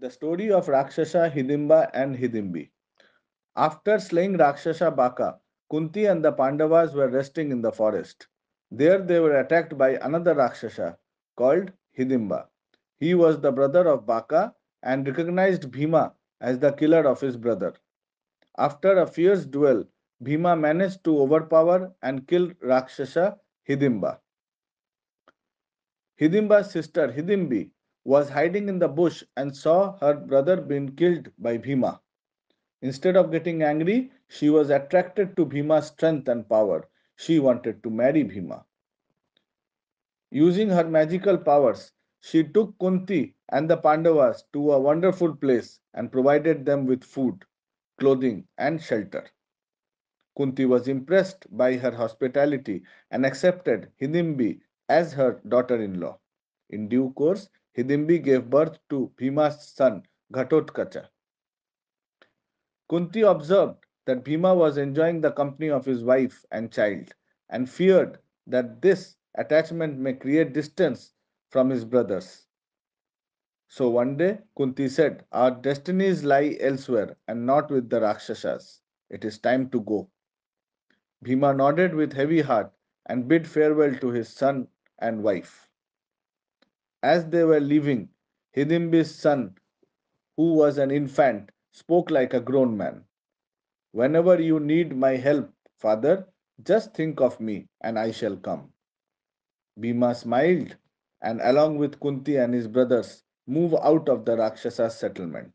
The story of Rakshasa, Hidimba, and Hidimbi. After slaying Rakshasa Baka, Kunti and the Pandavas were resting in the forest. There they were attacked by another Rakshasa called Hidimba. He was the brother of Baka and recognized Bhima as the killer of his brother. After a fierce duel, Bhima managed to overpower and kill Rakshasa Hidimba. Hidimba's sister Hidimbi was hiding in the bush and saw her brother being killed by Bhima. Instead of getting angry, she was attracted to Bhima's strength and power. She wanted to marry Bhima. Using her magical powers, she took Kunti and the Pandavas to a wonderful place and provided them with food, clothing, and shelter. Kunti was impressed by her hospitality and accepted Hidimbi as her daughter in law. In due course, Hidimbi gave birth to Bhima's son, Ghatotkacha. Kunti observed that Bhima was enjoying the company of his wife and child and feared that this attachment may create distance from his brothers. So one day, Kunti said, Our destinies lie elsewhere and not with the Rakshasas. It is time to go. Bhima nodded with heavy heart and bid farewell to his son and wife. As they were leaving, Hidimbi's son, who was an infant, spoke like a grown man. Whenever you need my help, father, just think of me and I shall come. Bhima smiled and along with Kunti and his brothers moved out of the Rakshasa settlement.